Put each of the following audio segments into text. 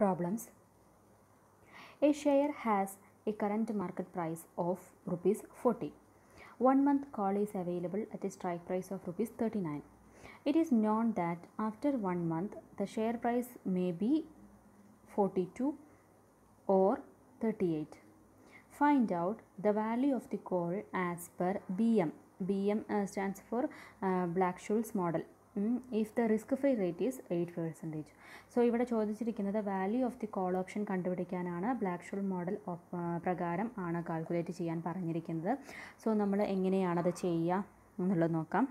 Problems A share has a current market price of rupees 40. One month call is available at a strike price of rupees 39. It is known that after one month the share price may be 42 or 38. Find out the value of the call as per BM. BM uh, stands for uh, Black-Scholes model. If the risk free rate is eight percentage so ഇവിടെ ചോദിച്ചിരിക്കുന്നത് value of the call option കണ്ടുപിടിക്കാനാണ് Black Scholes model പ്രകാരം ആണ് calculate ചെയ്യാൻ പറഞ്ഞിരിക്കുന്നത് so നമ്മൾ എങ്ങനെയാണത് ചെയ്യുക എന്നുള്ളത് നോക്കാം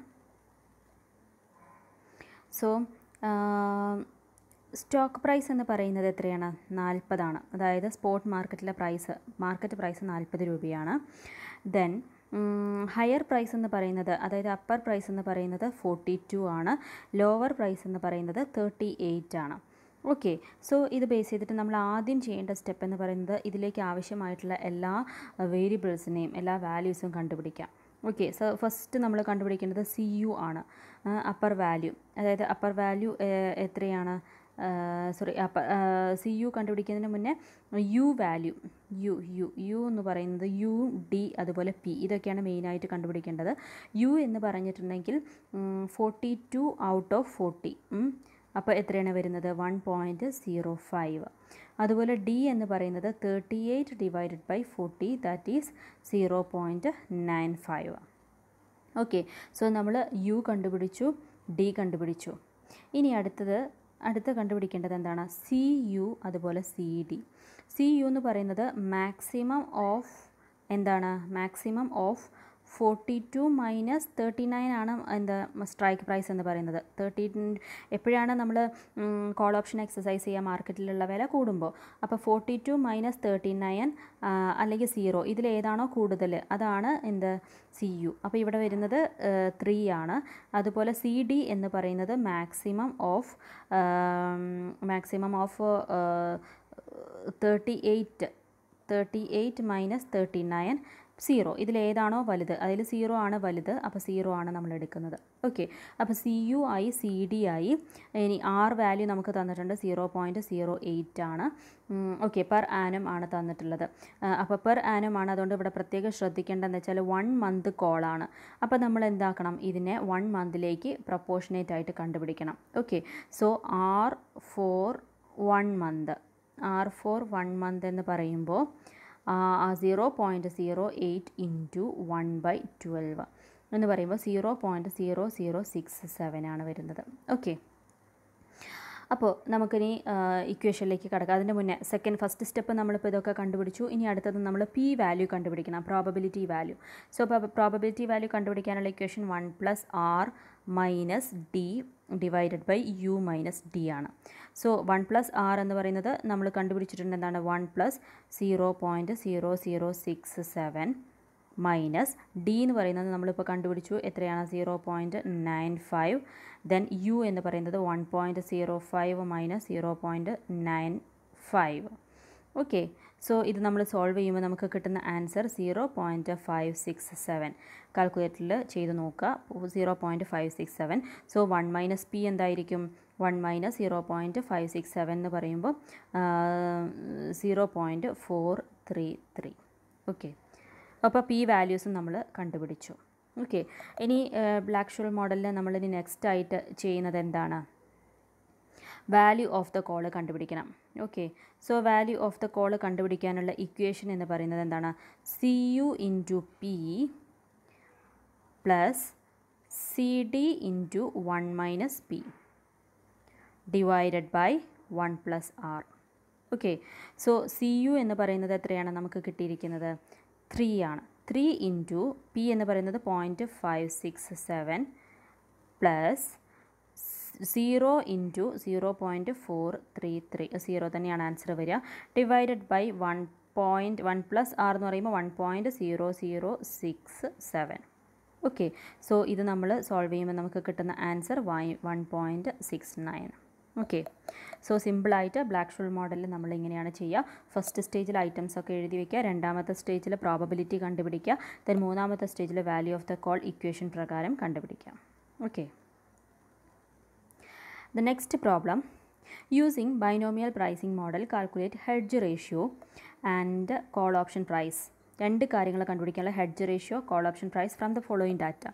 സോ സ്റ്റോക്ക് പ്രൈസ് എന്ന് പറയുന്നത് എത്രയാണ് നാൽപ്പതാണ് അതായത് സ്പോട്ട് മാർക്കറ്റിലെ പ്രൈസ് മാർക്കറ്റ് പ്രൈസ് നാൽപ്പത് രൂപയാണ് ദെൻ ഹയർ പ്രൈസ് എന്ന് പറയുന്നത് അതായത് അപ്പർ പ്രൈസ് എന്ന് പറയുന്നത് ഫോർട്ടി ടു ആണ് ലോവർ പ്രൈസ് എന്ന് പറയുന്നത് തേർട്ടി എയ്റ്റ് ആണ് ഓക്കെ സോ ഇത് ബേസ് ചെയ്തിട്ട് നമ്മൾ ആദ്യം ചെയ്യേണ്ട സ്റ്റെപ്പ് എന്ന് പറയുന്നത് ഇതിലേക്ക് ആവശ്യമായിട്ടുള്ള എല്ലാ വേരിയബിൾസിനെയും എല്ലാ വാല്യൂസും കണ്ടുപിടിക്കാം ഓക്കെ സോ ഫസ്റ്റ് നമ്മൾ കണ്ടുപിടിക്കേണ്ടത് സി യു ആണ് അപ്പർ വാല്യൂ അതായത് അപ്പർ വാല്യൂ എത്രയാണ് സോറി അപ്പം സി യു കണ്ടുപിടിക്കുന്നതിന് മുന്നേ U value U U U എന്ന് പറയുന്നത് യു ഡി അതുപോലെ പി ഇതൊക്കെയാണ് മെയിനായിട്ട് കണ്ടുപിടിക്കേണ്ടത് യു എന്ന് പറഞ്ഞിട്ടുണ്ടെങ്കിൽ forty two out of forty അപ്പോൾ എത്രയാണ് വരുന്നത് വൺ പോയിൻറ്റ് സീറോ ഫൈവ് അതുപോലെ ഡി എന്ന് പറയുന്നത് thirty eight divided by forty that is zero point nine five okay so നമ്മൾ യു കണ്ടുപിടിച്ചു ഡി കണ്ടുപിടിച്ചു ഇനി അടുത്തത് അടുത്ത കണ്ടുപിടിക്കേണ്ടത് എന്താണ് സി യു അതുപോലെ സി ഡി സി യു എന്ന് പറയുന്നത് മാക്സിമം ഓഫ് എന്താണ് maximum of forty two minus thirty nine ആണ് എന്താ സ്ട്രൈക്ക് പ്രൈസ് എന്ന് പറയുന്നത് തേർട്ടി എപ്പോഴാണ് നമ്മൾ കോൾ ഓപ്ഷൻ എക്സസൈസ് ചെയ്യുക മാർക്കറ്റിലുള്ള വില കൂടുമ്പോൾ അപ്പോൾ forty two minus thirty nine അല്ലെങ്കിൽ സീറോ ഇതിലേതാണോ കൂടുതൽ അതാണ് എന്ത് സി യു അപ്പോൾ ഇവിടെ വരുന്നത് ത്രീ ആണ് അതുപോലെ സി ഡി എന്ന് പറയുന്നത് maximum of maximum of thirty eight thirty eight minus thirty nine zero ഇതിലേതാണോ വലുത് അതിൽ സീറോ ആണ് വലുത് അപ്പോൾ സീറോ ആണ് നമ്മൾ എടുക്കുന്നത് ഓക്കെ അപ്പോൾ സി യു ആയി സി ഡി ആയി ഇനി ആർ വാല്യൂ നമുക്ക് തന്നിട്ടുണ്ട് സീറോ പോയിൻറ്റ് സീറോ എയ്റ്റ് ആണ് ഓക്കെ പെർ ആനം ആണ് തന്നിട്ടുള്ളത് അപ്പോൾ പെർ ആനം ആണ് അതുകൊണ്ട് ഇവിടെ പ്രത്യേകം ശ്രദ്ധിക്കേണ്ടതെന്ന് വെച്ചാൽ വൺ മന്ത് കോളാണ് അപ്പോൾ നമ്മൾ എന്താക്കണം ഇതിനെ വൺ മന്തിലേക്ക് പ്രപ്പോർഷനേറ്റ് ആയിട്ട് കണ്ടുപിടിക്കണം okay so R for one month R for one month എന്ന് പറയുമ്പോൾ zero point zero eight into one by twelve എന്ന് പറയുമ്പോൾ zero point zero zero six seven ആണ് വരുന്നത് ഓക്കെ അപ്പോൾ നമുക്കിനി ഇക്വേഷനിലേക്ക് കിടക്കാം അതിൻ്റെ മുന്നേ സെക്കൻഡ് ഫസ്റ്റ് സ്റ്റെപ്പ് നമ്മളിപ്പോൾ ഇതൊക്കെ കണ്ടുപിടിച്ചു ഇനി അടുത്തത് നമ്മൾ പി വാല്യൂ കണ്ടുപിടിക്കണം probability value so probability value കണ്ടുപിടിക്കാനുള്ള equation one plus R minus D divided by U minus D ആണ് സോ വൺ പ്ലസ് ആർ എന്ന് പറയുന്നത് നമ്മൾ കണ്ടുപിടിച്ചിട്ടുണ്ട് എന്താണ് one plus zero point zero zero six seven minus D എന്ന് പറയുന്നത് നമ്മളിപ്പോൾ കണ്ടുപിടിച്ചു എത്രയാണ് zero point nine five then U എന്ന് പറയുന്നത് one point zero five minus zero point nine five okay so ഇത് നമ്മൾ സോൾവ് ചെയ്യുമ്പോൾ നമുക്ക് കിട്ടുന്ന answer zero point five six seven കാൽക്കുലേറ്ററിൽ ചെയ്ത് നോക്കുക zero point five six seven so one minus P എന്തായിരിക്കും one minus zero point five six seven എന്ന് പറയുമ്പോൾ zero point four three three okay അപ്പോൾ പി വാല്യൂസും നമ്മൾ കണ്ടുപിടിച്ചു ഓക്കെ ഇനി ബ്ലാക്ക് ഷോൾ മോഡലിൽ നമ്മളിനി നെക്സ്റ്റ് ആയിട്ട് ചെയ്യുന്നത് എന്താണ് വാല്യൂ ഓഫ് ദ കോള് കണ്ടുപിടിക്കണം okay so value of the call കണ്ടുപിടിക്കാനുള്ള ഇക്വേഷൻ എന്ന് പറയുന്നത് എന്താണ് C U into P plus C D into one minus P divided by one plus R okay so C U എന്ന് പറയുന്നത് എത്രയാണ് നമുക്ക് കിട്ടിയിരിക്കുന്നത് ത്രീ ആണ് ത്രീ ഇൻറ്റു പി എന്ന് പറയുന്നത് point five six seven plus zero into zero point four three three zero തന്നെയാണ് answer വരിക divided by one point one plus R എന്ന് പറയുമ്പോൾ one point zero zero six seven okay so ഇത് നമ്മൾ solve ചെയ്യുമ്പോൾ നമുക്ക് കിട്ടുന്ന answer one point six nine okay so സിമ്പിളായിട്ട് ബ്ലാക്ക് ഷോൾ മോഡലിൽ നമ്മൾ ഇങ്ങനെയാണ് ചെയ്യുക ഫസ്റ്റ് സ്റ്റേജിൽ ഐറ്റംസ് ഒക്കെ എഴുതി വയ്ക്കുക രണ്ടാമത്തെ സ്റ്റേജിൽ പ്രോബബിലിറ്റി കണ്ടുപിടിക്കുക ദെൻ മൂന്നാമത്തെ സ്റ്റേജിൽ value of the call equation പ്രകാരം കണ്ടുപിടിക്കുക okay the next problem using binomial pricing model calculate hedge ratio and call option price രണ്ട് കാര്യങ്ങൾ കണ്ടുപിടിക്കാനുള്ള hedge ratio call option price from the following data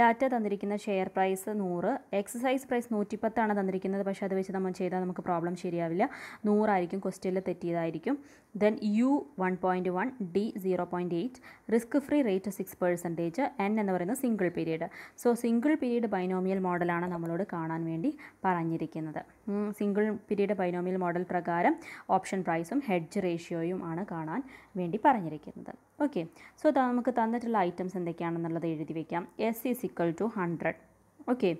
data തന്നിരിക്കുന്ന share price നൂറ് exercise price നൂറ്റിപ്പത്താണ് തന്നിരിക്കുന്നത് പക്ഷേ അത് വെച്ച് നമ്മൾ ചെയ്താൽ നമുക്ക് പ്രോബ്ലം ശരിയാവില്ല നൂറായിരിക്കും ക്വസ്റ്റ്യനിൽ തെറ്റിയതായിരിക്കും then U one point one D zero point eight risk free rate six percentage N എന്ന് പറയുന്നത് single period so single period binomial മോഡലാണ് നമ്മളോട് കാണാൻ വേണ്ടി പറഞ്ഞിരിക്കുന്നത് സിംഗിൾ പീരീഡ് ബൈനോമിയൽ മോഡൽ പ്രകാരം ഓപ്ഷൻ പ്രൈസും ഹെഡ്ജ് റേഷ്യോയും ആണ് കാണാൻ വേണ്ടി പറഞ്ഞിരിക്കുന്നത് ഓക്കെ സോ നമുക്ക് തന്നിട്ടുള്ള ഐറ്റംസ് എന്തൊക്കെയാണെന്നുള്ളത് എഴുതി വയ്ക്കാം S is equal to hundred okay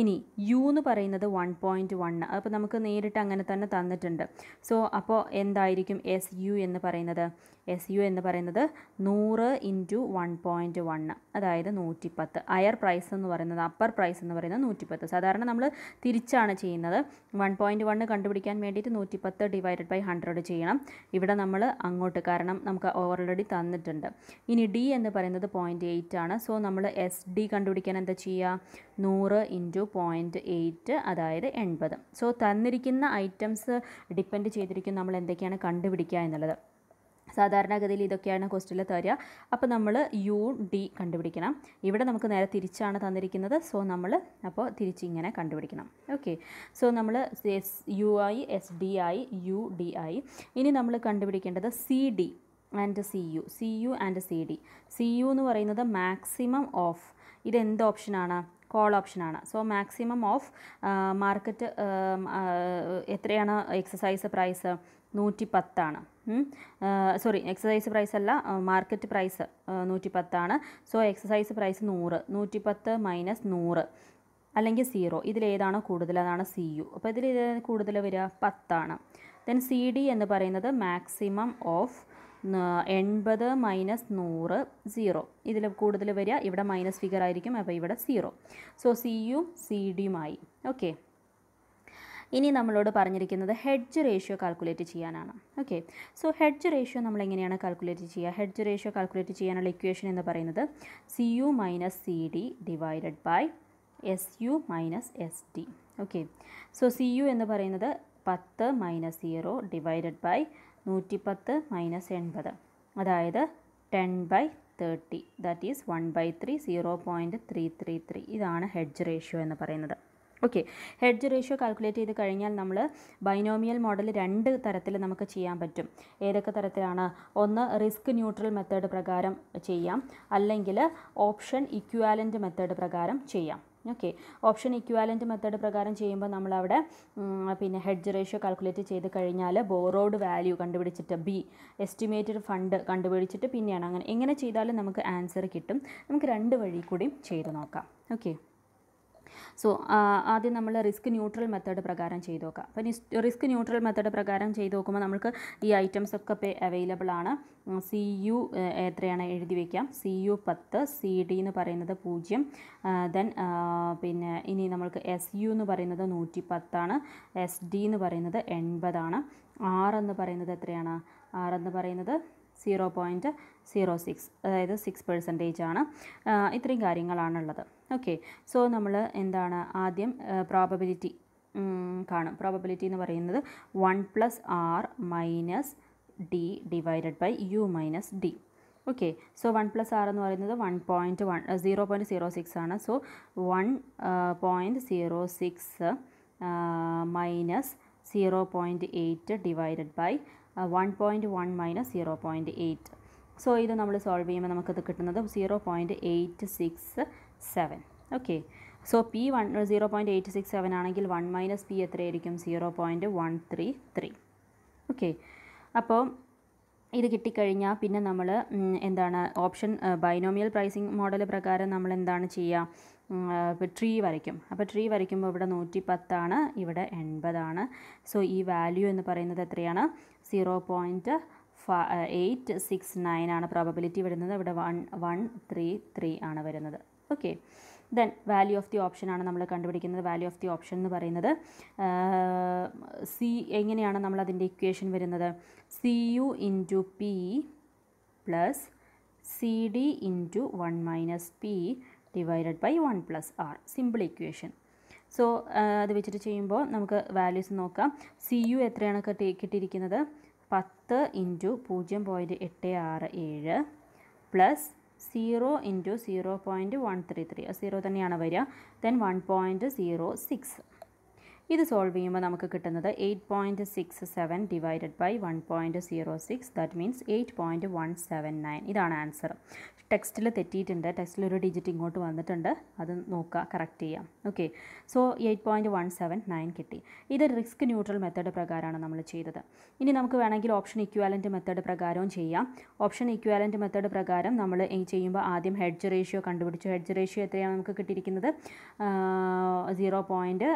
ഇനി യു എന്ന് പറയുന്നത് വൺ പോയിൻറ്റ് വൺ അപ്പോൾ നമുക്ക് നേരിട്ട് അങ്ങനെ തന്നെ തന്നിട്ടുണ്ട് സോ അപ്പോൾ എന്തായിരിക്കും എസ് യു എന്ന് പറയുന്നത് എസ് യു എന്ന് പറയുന്നത് നൂറ് ഇൻറ്റു വൺ പോയിൻറ്റ് വണ്ണ് അതായത് നൂറ്റിപ്പത്ത് അയർ പ്രൈസ് എന്ന് പറയുന്നത് അപ്പർ പ്രൈസ് എന്ന് പറയുന്നത് നൂറ്റിപ്പത്ത് സാധാരണ നമ്മൾ തിരിച്ചാണ് ചെയ്യുന്നത് വൺ പോയിൻറ്റ് വണ്ണ് കണ്ടുപിടിക്കാൻ വേണ്ടിയിട്ട് നൂറ്റിപ്പത്ത് ഡിവൈഡഡ് ബൈ ഹൺഡ്രഡ് ചെയ്യണം ഇവിടെ നമ്മൾ അങ്ങോട്ട് കാരണം നമുക്ക് ഓൾറെഡി തന്നിട്ടുണ്ട് ഇനി ഡി എന്ന് പറയുന്നത് പോയിൻറ്റ് എയ്റ്റ് ആണ് സോ നമ്മൾ എസ് ഡി കണ്ടുപിടിക്കാൻ എന്താ ചെയ്യുക നൂറ് ഇൻറ്റു പോയിൻറ്റ് എയ്റ്റ് അതായത് എൺപത് സോ തന്നിരിക്കുന്ന ഐറ്റംസ് ഡിപ്പെൻഡ് ചെയ്തിരിക്കും നമ്മൾ എന്തൊക്കെയാണ് കണ്ടുപിടിക്കുക എന്നുള്ളത് സാധാരണഗതിയിൽ ഇതൊക്കെയാണ് ക്വസ്റ്റിൽ തരിക അപ്പോൾ നമ്മൾ യു ഡി കണ്ടുപിടിക്കണം ഇവിടെ നമുക്ക് നേരെ തിരിച്ചാണ് തന്നിരിക്കുന്നത് സോ നമ്മൾ അപ്പോൾ തിരിച്ചിങ്ങനെ കണ്ടുപിടിക്കണം ഓക്കെ സോ നമ്മൾ എസ് യു ഐ എസ് ഡി ആയി യു ഡി ആയി ഇനി നമ്മൾ കണ്ടുപിടിക്കേണ്ടത് C D and C U C U and C D C U എന്ന് പറയുന്നത് മാക്സിമം ഓഫ് ഇതെന്ത് ഓപ്ഷനാണ് കോൾ ഓപ്ഷനാണ് സോ മാക്സിമം ഓഫ് മാർക്കറ്റ് എത്രയാണ് എക്സസൈസ് പ്രൈസ് നൂറ്റി പത്താണ് സോറി എക്സസൈസ് പ്രൈസ് അല്ല മാർക്കറ്റ് പ്രൈസ് നൂറ്റി പത്താണ് സോ എക്സസൈസ് പ്രൈസ് നൂറ് നൂറ്റിപ്പത്ത് മൈനസ് നൂറ് അല്ലെങ്കിൽ സീറോ ഇതിലേതാണോ കൂടുതൽ അതാണ് സി യു അപ്പോൾ ഇതിൽ കൂടുതൽ വരിക പത്താണ് ദെൻ സി ഡി എന്ന് പറയുന്നത് മാക്സിമം ഓഫ് എൺപത് മൈനസ് നൂറ് സീറോ ഇതിൽ കൂടുതൽ വരിക ഇവിടെ മൈനസ് ഫിഗർ ആയിരിക്കും അപ്പോൾ ഇവിടെ zero so C U C ഡിയുമായി ഓക്കെ ഇനി നമ്മളോട് പറഞ്ഞിരിക്കുന്നത് ഹെഡ്ജ് റേഷ്യോ കാൽക്കുലേറ്റ് ചെയ്യാനാണ് ഓക്കെ സോ ഹെഡ്ജ് റേഷ്യോ നമ്മൾ എങ്ങനെയാണ് കാൽക്കുലേറ്റ് ചെയ്യുക ഹെഡ്ജ് റേഷ്യോ കാൽക്കുലേറ്റ് ചെയ്യാനുള്ള ഇക്വേഷൻ എന്ന് പറയുന്നത് C U minus C D divided by S U minus S D okay so C U എന്ന് പറയുന്നത് പത്ത് മൈനസ് സീറോ ഡിവൈഡഡ് ബൈ നൂറ്റിപ്പത്ത് മൈനസ് എൺപത് അതായത് ten by thirty that is one by three zero point three three three ഇതാണ് hedge ratio എന്ന് പറയുന്നത് okay hedge ratio calculate ചെയ്ത് കഴിഞ്ഞാൽ നമ്മൾ ബൈനോമിയൽ മോഡൽ രണ്ട് തരത്തിൽ നമുക്ക് ചെയ്യാൻ പറ്റും ഏതൊക്കെ തരത്തിലാണ് ഒന്ന് റിസ്ക് ന്യൂട്രൽ മെത്തേഡ് പ്രകാരം ചെയ്യാം അല്ലെങ്കിൽ ഓപ്ഷൻ ഇക്വാലൻറ്റ് മെത്തേഡ് പ്രകാരം ചെയ്യാം ഓക്കെ ഓപ്ഷൻ ഇക്വാലൻറ്റ് മെത്തേഡ് പ്രകാരം ചെയ്യുമ്പോൾ നമ്മളവിടെ പിന്നെ ഹെഡ്ജ് റേഷ്യോ കാൽക്കുലേറ്റ് ചെയ്ത് കഴിഞ്ഞാൽ ബോറോഡ് വാല്യൂ കണ്ടുപിടിച്ചിട്ട് ബി എസ്റ്റിമേറ്റഡ് ഫണ്ട് കണ്ടുപിടിച്ചിട്ട് പിന്നെയാണ് അങ്ങനെ എങ്ങനെ ചെയ്താലും നമുക്ക് ആൻസർ കിട്ടും നമുക്ക് രണ്ട് വഴി കൂടി ചെയ്ത് നോക്കാം ഓക്കെ സോ ആദ്യം നമ്മൾ റിസ്ക് ന്യൂട്രൽ മെത്തേഡ് പ്രകാരം ചെയ്ത് നോക്കാം അപ്പം റിസ്ക് ന്യൂട്രൽ മെത്തേഡ് പ്രകാരം ചെയ്ത് നോക്കുമ്പോൾ നമുക്ക് ഈ ഐറ്റംസ് ഒക്കെ പേ അവൈലബിൾ ആണ് സി യു എത്രയാണ് എഴുതി വയ്ക്കാം സി യു പത്ത് സി ഡി എന്ന് പറയുന്നത് പൂജ്യം ദെൻ പിന്നെ ഇനി നമ്മൾക്ക് എസ് യു എന്ന് പറയുന്നത് നൂറ്റി പത്താണ് എസ് ഡി എന്ന് പറയുന്നത് എൺപതാണ് ആർ എന്ന് പറയുന്നത് എത്രയാണ് ആർ എന്ന് പറയുന്നത് സീറോ പോയിൻറ്റ് സീറോ സിക്സ് അതായത് സിക്സ് പെർസെൻറ്റേജ് ആണ് ഇത്രയും കാര്യങ്ങളാണുള്ളത് ഓക്കെ സോ നമ്മൾ എന്താണ് ആദ്യം പ്രോബബിലിറ്റി കാണും പ്രോബബിലിറ്റി എന്ന് പറയുന്നത് one plus R minus D divided by U minus D okay so one plus R എന്ന് പറയുന്നത് one point one zero point zero six ആണ് so one point zero six minus zero point eight divided by one point one minus zero point eight so ഇത് നമ്മൾ solve ചെയ്യുമ്പോൾ നമുക്കത് കിട്ടുന്നത് zero point eight six seven okay so P one zero point eight six seven ആണെങ്കിൽ one minus P എത്രയായിരിക്കും zero point one three three okay അപ്പോൾ ഇത് കിട്ടിക്കഴിഞ്ഞാൽ പിന്നെ നമ്മൾ എന്താണ് ഓപ്ഷൻ ബൈനോമിയൽ പ്രൈസിങ് മോഡൽ പ്രകാരം നമ്മൾ എന്താണ് ചെയ്യുക ട്രീ വരയ്ക്കും അപ്പോൾ ട്രീ വരയ്ക്കുമ്പോൾ ഇവിടെ നൂറ്റി പത്താണ് ഇവിടെ എൺപതാണ് സോ ഈ വാല്യൂ എന്ന് പറയുന്നത് എത്രയാണ് zero point eight six nine ആണ് പ്രോബബിലിറ്റി വരുന്നത് ഇവിടെ വൺ വൺ ത്രീ ത്രീ ആണ് വരുന്നത് okay then value of the option ആണ് നമ്മൾ കണ്ടുപിടിക്കുന്നത് വാല്യൂ ഓഫ് ദി ഓപ്ഷൻ എന്ന് പറയുന്നത് സി എങ്ങനെയാണ് നമ്മൾ അതിൻ്റെ ഇക്വേഷൻ വരുന്നത് C U into P plus C D into one minus P divided by one plus R simple equation so അത് വെച്ചിട്ട് ചെയ്യുമ്പോൾ നമുക്ക് വാല്യൂസ് നോക്കാം സി യു എത്രയാണ് കിട്ടി കിട്ടിയിരിക്കുന്നത് പത്ത് ഇൻറ്റു പൂജ്യം പോയിൻറ്റ് എട്ട് ആറ് ഏഴ് plus zero into zero point one three three zero തന്നെയാണ് വരിക then one point zero six ഇത് സോൾവ് ചെയ്യുമ്പോൾ നമുക്ക് കിട്ടുന്നത് eight point six seven divided by one point zero six that means eight point one seven nine ഇതാണ് answer ടെക്സ്റ്റിൽ തെറ്റിയിട്ടുണ്ട് ടെക്സ്റ്റിൽ ഒരു ഡിജിറ്റ് ഇങ്ങോട്ട് വന്നിട്ടുണ്ട് അത് നോക്കുക കറക്റ്റ് ചെയ്യാം okay so eight point one seven nine കിട്ടി ഇത് റിസ്ക് ന്യൂട്രൽ മെത്തേഡ് പ്രകാരമാണ് നമ്മൾ ചെയ്തത് ഇനി നമുക്ക് വേണമെങ്കിൽ ഓപ്ഷൻ ഇക്വാലൻറ്റ് മെത്തേഡ് പ്രകാരവും ചെയ്യാം ഓപ്ഷൻ ഇക്വാലൻറ്റ് മെത്തേഡ് പ്രകാരം നമ്മൾ ചെയ്യുമ്പോൾ ആദ്യം ഹെഡ്ജ് റേഷ്യോ കണ്ടുപിടിച്ചു ഹെഡ്ജ് റേഷ്യോ എത്രയാണ് നമുക്ക് കിട്ടിയിരിക്കുന്നത് zero point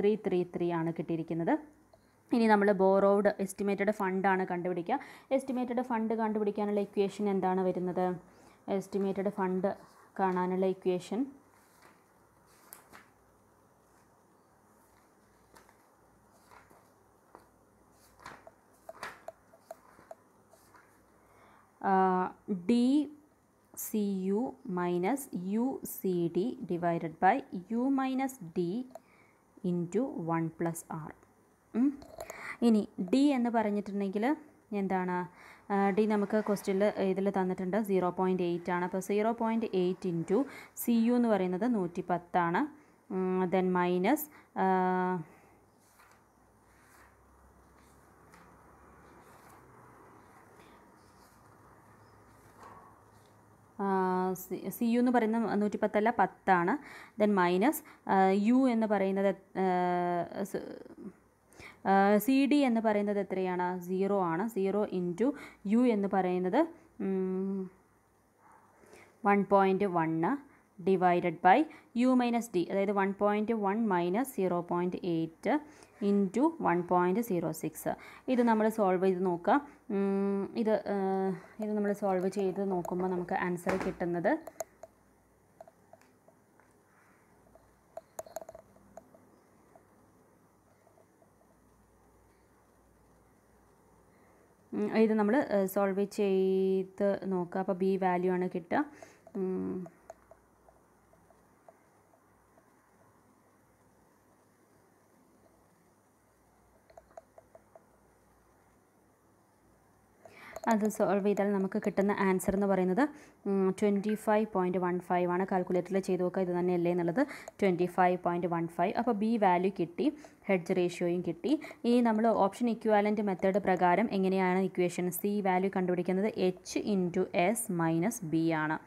three three three ആണ് കിട്ടിയിരിക്കുന്നത് ഇനി നമ്മൾ ബോറോഡ് എസ്റ്റിമേറ്റഡ് ഫണ്ടാണ് കണ്ടുപിടിക്കുക എസ്റ്റിമേറ്റഡ് ഫണ്ട് കണ്ടുപിടിക്കാനുള്ള ഇക്വേഷൻ എന്താണ് വരുന്നത് എസ്റ്റിമേറ്റഡ് ഫണ്ട് കാണാനുള്ള equation D C U minus U C D divided by U minus D into one plus R ഇനി ഡി എന്ന് പറഞ്ഞിട്ടുണ്ടെങ്കിൽ എന്താണ് ഡി നമുക്ക് ക്വസ്റ്റ്യനിൽ ഇതിൽ തന്നിട്ടുണ്ട് സീറോ പോയിൻറ്റ് എയ്റ്റ് ആണ് അപ്പോൾ zero point eight into C U എന്ന് പറയുന്നത് നൂറ്റി പത്താണ് ദെൻ മൈനസ് സി യു എന്ന് പറയുന്നത് നൂറ്റി പത്തല്ല പത്താണ് ദെൻ മൈനസ് യു എന്ന് പറയുന്നത് സി ഡി എന്ന് പറയുന്നത് എത്രയാണ് സീറോ ആണ് സീറോ ഇൻറ്റു യു എന്ന് പറയുന്നത് one point one divided by U minus D അതായത് one point one minus zero point eight into one point zero six ഇത് നമ്മൾ സോൾവ് ചെയ്ത് നോക്കാം ഇത് ഇത് നമ്മൾ സോൾവ് ചെയ്ത് നോക്കുമ്പോൾ നമുക്ക് ആൻസർ കിട്ടുന്നത് ഇത് നമ്മൾ സോൾവ് ചെയ്ത് നോക്കുക അപ്പോൾ ബി വാല്യൂ ആണ് കിട്ടുക അത് സോൾവ് ചെയ്താൽ നമുക്ക് കിട്ടുന്ന ആൻസർ എന്ന് പറയുന്നത് twenty five point one five ആണ് കാൽക്കുലേറ്ററിൽ ചെയ്ത് നോക്കുക ഇത് തന്നെയല്ലേ എന്നുള്ളത് twenty five point one five അപ്പോൾ ബി വാല്യൂ കിട്ടി ഹെഡ്ജ് റേഷ്യോയും കിട്ടി ഈ നമ്മൾ ഓപ്ഷൻ ഇക്വാലൻ്റ് മെത്തേഡ് പ്രകാരം എങ്ങനെയാണ് ഇക്വേഷൻ സി വാല്യൂ കണ്ടുപിടിക്കുന്നത് H into S minus B ആണ്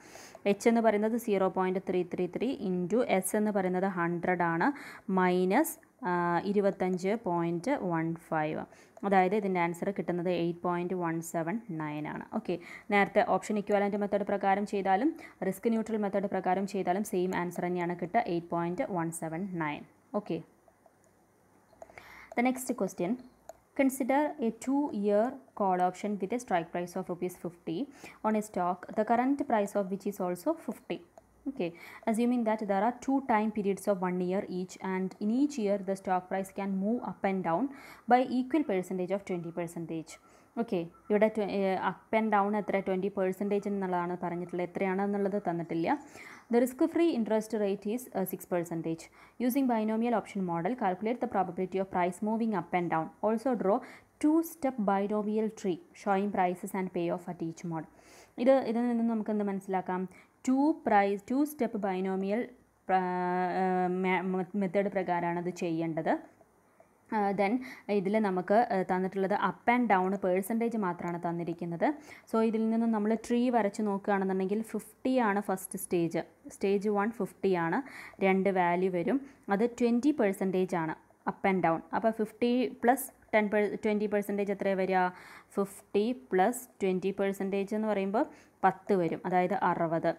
എച്ച് എന്ന് പറയുന്നത് zero point three three three into S എന്ന് പറയുന്നത് ഹൺഡ്രഡ് ആണ് മൈനസ് ഇരുപത്തഞ്ച് പോയിൻറ്റ് വൺ ഫൈവ് അതായത് ഇതിൻ്റെ ആൻസർ കിട്ടുന്നത് eight point one seven nine ആണ് ഓക്കെ നേരത്തെ ഓപ്ഷൻ ഇക്വാലൻറ്റ് മെത്തേഡ് പ്രകാരം ചെയ്താലും റിസ്ക് ന്യൂട്രൽ മെത്തേഡ് പ്രകാരം ചെയ്താലും സെയിം ആൻസർ തന്നെയാണ് കിട്ടുക eight point one seven nine okay the next question consider a two year call option with a strike price of rupees fifty on a stock the current price of which is also fifty okay assuming that there are two time periods of one year each and in each year the stock price can move up and down by equal percentage of 20 percentage okay ഇവിടെ up and down എത്ര twenty percentage എന്നുള്ളതാണ് പറഞ്ഞിട്ടുള്ളത് എത്രയാണെന്നുള്ളത് തന്നിട്ടില്ല the risk free interest rate is six percentage using binomial option model calculate the probability of price moving up and down also draw two step binomial tree showing prices and pay off at each model ഇത് ഇതിൽ നിന്ന് നമുക്ക് എന്ത് മനസ്സിലാക്കാം two price two step binomial method പ്രകാരമാണ് അത് ചെയ്യേണ്ടത് then ഇതിൽ നമുക്ക് തന്നിട്ടുള്ളത് അപ്പ് ആൻഡ് ഡൗൺ പേഴ്സൻറ്റേജ് മാത്രമാണ് തന്നിരിക്കുന്നത് സോ ഇതിൽ നിന്നും നമ്മൾ ട്രീ വരച്ച് നോക്കുകയാണെന്നുണ്ടെങ്കിൽ ഫിഫ്റ്റി ആണ് first stage stage one fifty ആണ് രണ്ട് വാല്യൂ വരും അത് ട്വൻറ്റി പെർസെൻറ്റേജ് ആണ് അപ്പ് ആൻഡ് ഡൗൺ അപ്പോൾ fifty plus ten per twenty percentage എത്ര വരിക ഫിഫ്റ്റി പ്ലസ് ട്വൻറ്റി പെർസെൻറ്റേജ് എന്ന് പറയുമ്പോൾ പത്ത് വരും അതായത് അറുപത്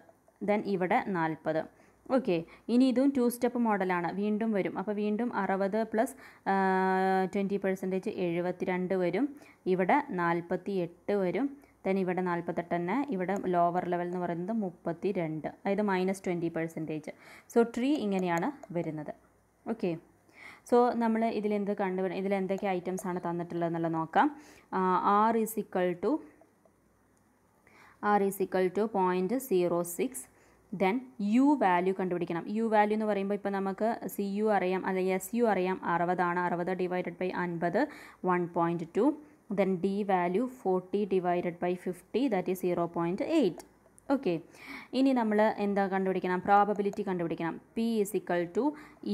ദെൻ ഇവിടെ നാൽപ്പത് ഓക്കെ ഇനി ഇതും ടു സ്റ്റെപ്പ് മോഡലാണ് വീണ്ടും വരും അപ്പോൾ വീണ്ടും അറുപത് പ്ലസ് ട്വൻറ്റി പെർസെൻറ്റേജ് എഴുപത്തി രണ്ട് വരും ഇവിടെ നാൽപ്പത്തി എട്ട് വരും ദെൻ ഇവിടെ നാൽപ്പത്തെട്ട് തന്നെ ഇവിടെ ലോവർ ലെവൽ എന്ന് പറയുന്നത് മുപ്പത്തി രണ്ട് അതായത് minus twenty percentage so tree ഇങ്ങനെയാണ് വരുന്നത് ഓക്കെ സോ നമ്മൾ ഇതിലെന്ത് കണ്ടുപിടി ഇതിലെന്തൊക്കെ ഐറ്റംസ് ആണ് തന്നിട്ടുള്ളത് എന്നുള്ളത് നോക്കാം R is equal to R is equal to point zero six then U value കണ്ടുപിടിക്കണം യു വാല്യൂ എന്ന് പറയുമ്പോൾ ഇപ്പോൾ നമുക്ക് സി യു അറിയാം അല്ലെങ്കിൽ എസ് യു അറിയാം അറുപതാണ് അറുപത് ഡിവൈഡഡ് ബൈ അൻപത് one point two then D value forty divided by fifty that is zero point eight okay ഇനി നമ്മൾ എന്താ കണ്ടുപിടിക്കണം പ്രോബബിലിറ്റി കണ്ടുപിടിക്കണം P is equal to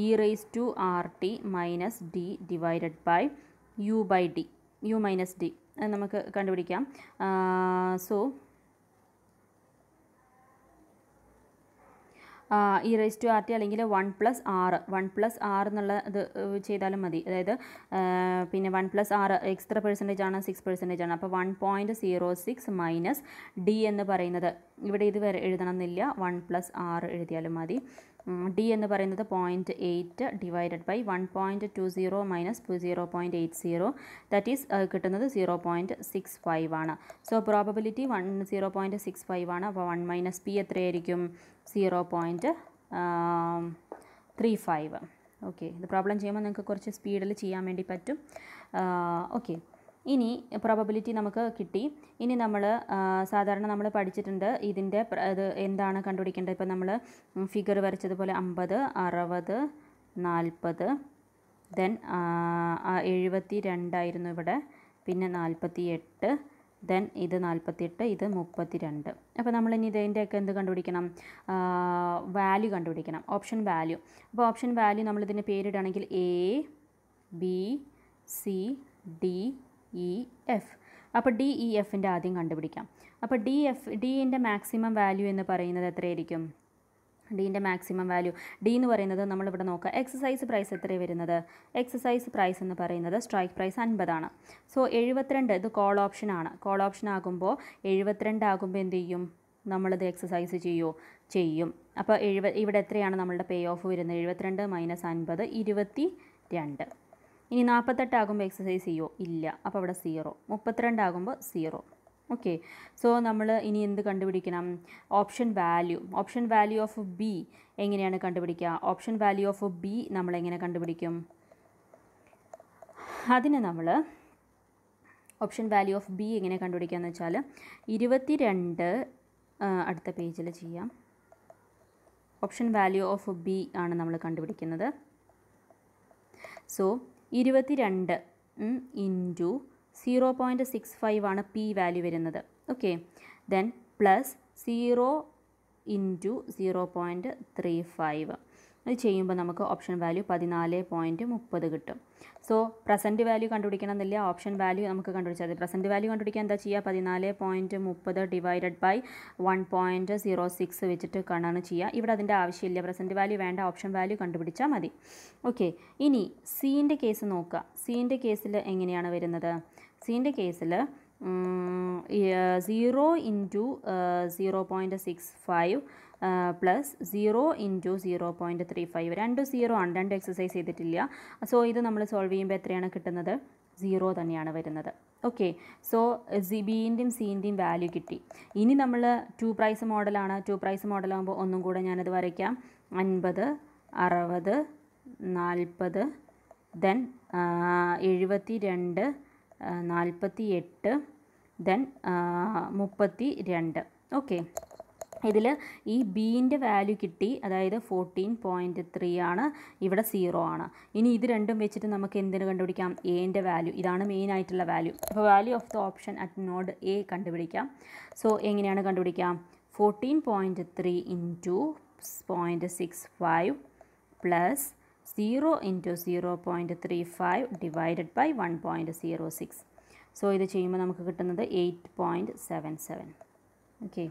e raise to R T minus D divided by U by D U minus D നമുക്ക് കണ്ടുപിടിക്കാം so e raise to R T അല്ലെങ്കിൽ one plus ആറ് one plus ആറ് എന്നുള്ള ഇത് ചെയ്താലും മതി അതായത് പിന്നെ വൺ പ്ലസ് ആറ് എക്സ്ട്രാ പെർസെൻറ്റേജ് ആണ് സിക്സ് പെർസെൻറ്റേജ് ആണ് അപ്പോൾ one point zero six minus D എന്ന് പറയുന്നത് ഇവിടെ ഇത് വരെ എഴുതണം എന്നില്ല വൺ പ്ലസ് ആറ് എഴുതിയാലും മതി ഡി എന്ന് പറയുന്നത് point eight divided by one point two zero minus zero point eight zero that is കിട്ടുന്നത് സീറോ പോയിൻറ്റ് സിക്സ് ഫൈവ് ആണ് so probability one zero point six five ആണ് അപ്പോൾ വൺ മൈനസ് പി എത്രയായിരിക്കും zero point three five okay ഇത് problem ചെയ്യുമ്പോൾ നിങ്ങൾക്ക് കുറച്ച് സ്പീഡിൽ ചെയ്യാൻ വേണ്ടി പറ്റും ഓക്കെ ഇനി പ്രോബബിലിറ്റി നമുക്ക് കിട്ടി ഇനി നമ്മൾ സാധാരണ നമ്മൾ പഠിച്ചിട്ടുണ്ട് ഇതിൻ്റെ ഇത് എന്താണ് കണ്ടുപിടിക്കേണ്ടത് ഇപ്പോൾ നമ്മൾ ഫിഗർ വരച്ചതുപോലെ അമ്പത് അറുപത് നാൽപ്പത് ദെൻ എഴുപത്തി രണ്ടായിരുന്നു ഇവിടെ പിന്നെ നാൽപ്പത്തി എട്ട് ദെൻ ഇത് നാൽപ്പത്തിയെട്ട് ഇത് മുപ്പത്തി രണ്ട് അപ്പോൾ നമ്മളിനി ഇതിൻ്റെയൊക്കെ എന്ത് കണ്ടുപിടിക്കണം വാല്യൂ കണ്ടുപിടിക്കണം ഓപ്ഷൻ വാല്യൂ അപ്പോൾ ഓപ്ഷൻ വാല്യൂ നമ്മളിതിൻ്റെ പേരിടുകയാണെങ്കിൽ A B C D E F e അപ്പോൾ ഡി ഇ e എഫിൻ്റെ ആദ്യം കണ്ടുപിടിക്കാം അപ്പോൾ ഡി എഫ് ഡിൻ്റെ മാക്സിമം വാല്യൂ എന്ന് പറയുന്നത് എത്രയായിരിക്കും ഡീൻ്റെ മാക്സിമം വാല്യൂ ഡി എന്ന് പറയുന്നത് നമ്മളിവിടെ നോക്കുക എക്സസൈസ് പ്രൈസ് എത്രയാണ് വരുന്നത് എക്സസൈസ് പ്രൈസ് എന്ന് പറയുന്നത് സ്ട്രൈക്ക് പ്രൈസ് അൻപതാണ് സോ എഴുപത്തിരണ്ട് ഇത് കോൾ ഓപ്ഷൻ ആണ് കോൾ ഓപ്ഷൻ ആകുമ്പോൾ എഴുപത്തിരണ്ട് ആകുമ്പോൾ എന്ത് ചെയ്യും നമ്മളിത് എക്സസൈസ് ചെയ്യുമോ ചെയ്യും അപ്പോൾ എഴുപ ഇവിടെ എത്രയാണ് നമ്മളുടെ പേ ഓഫ് വരുന്നത് എഴുപത്തിരണ്ട് മൈനസ് അൻപത് ഇരുപത്തി രണ്ട് ഇനി ആകുമ്പോൾ എക്സസൈസ് ചെയ്യുമോ ഇല്ല അപ്പോൾ അവിടെ സീറോ ആകുമ്പോൾ സീറോ ഓക്കെ സോ നമ്മൾ ഇനി എന്ത് കണ്ടുപിടിക്കണം option value option value of B എങ്ങനെയാണ് കണ്ടുപിടിക്കുക ഓപ്ഷൻ വാല്യൂ ഓഫ് ബി നമ്മൾ എങ്ങനെ കണ്ടുപിടിക്കും അതിന് നമ്മൾ ഓപ്ഷൻ വാല്യൂ ഓഫ് ബി എങ്ങനെ കണ്ടുപിടിക്കുകയെന്ന് വെച്ചാൽ ഇരുപത്തി രണ്ട് അടുത്ത പേജിൽ ചെയ്യാം ഓപ്ഷൻ വാല്യൂ ഓഫ് ബി ആണ് നമ്മൾ കണ്ടുപിടിക്കുന്നത് സോ ഇരുപത്തിരണ്ട് into zero point six five ആണ് പി വാല്യൂ വരുന്നത് okay then plus zero into zero point three five അത് ചെയ്യുമ്പോൾ നമുക്ക് ഓപ്ഷൻ വാല്യൂ പതിനാല് പോയിൻറ്റ് മുപ്പത് കിട്ടും സോ പ്രസൻറ്റ് വാല്യൂ കണ്ടുപിടിക്കണം എന്നില്ല ഓപ്ഷൻ വാല്യൂ നമുക്ക് കണ്ടുപിടിച്ചാൽ മതി പ്രസൻറ്റ് വാല്യൂ കണ്ടുപിടിക്കാൻ എന്താ ചെയ്യുക പതിനാല് പോയിൻറ്റ് മുപ്പത് divided by one point zero six വെച്ചിട്ട് കാണാണ് ചെയ്യുക ഇവിടെ അതിൻ്റെ ആവശ്യമില്ല പ്രസൻറ്റ് വാല്യൂ വേണ്ട ഓപ്ഷൻ വാല്യൂ കണ്ടുപിടിച്ചാൽ മതി ഓക്കെ ഇനി സീൻ്റെ കേസ് നോക്കുക സീൻ്റെ കേസിൽ എങ്ങനെയാണ് വരുന്നത് സീൻ്റെ കേസിൽ zero into zero point six five plus zero into zero point three five രണ്ട് സീറോ ആണ് രണ്ട് എക്സസൈസ് ചെയ്തിട്ടില്ല സോ ഇത് നമ്മൾ സോൾവ് ചെയ്യുമ്പോൾ എത്രയാണ് കിട്ടുന്നത് സീറോ തന്നെയാണ് വരുന്നത് ഓക്കെ സോ സി ബീൻ്റെയും സീൻ്റെയും വാല്യൂ കിട്ടി ഇനി നമ്മൾ two price model two price മോഡലാകുമ്പോൾ ഒന്നും കൂടെ ഞാനത് വരയ്ക്കാം അൻപത് അറുപത് നാൽപ്പത് ദെൻ എഴുപത്തി രണ്ട് നാൽപ്പത്തി എട്ട് ദെൻ മുപ്പത്തി രണ്ട് ഓക്കെ ഇതിൽ ഈ ബീൻ്റെ വാല്യൂ കിട്ടി അതായത് ഫോർട്ടീൻ പോയിൻറ്റ് ത്രീ ആണ് ഇവിടെ സീറോ ആണ് ഇനി ഇത് രണ്ടും വെച്ചിട്ട് നമുക്ക് എന്തിന് കണ്ടുപിടിക്കാം എൻ്റെ വാല്യൂ ഇതാണ് മെയിൻ ആയിട്ടുള്ള വാല്യൂ അപ്പോൾ value of the option at node A കണ്ടുപിടിക്കാം സോ എങ്ങനെയാണ് കണ്ടുപിടിക്കാം fourteen point three into point six five plus zero into zero point three five divided by one point zero six so ഇത് ചെയ്യുമ്പോൾ നമുക്ക് കിട്ടുന്നത് eight point seven seven okay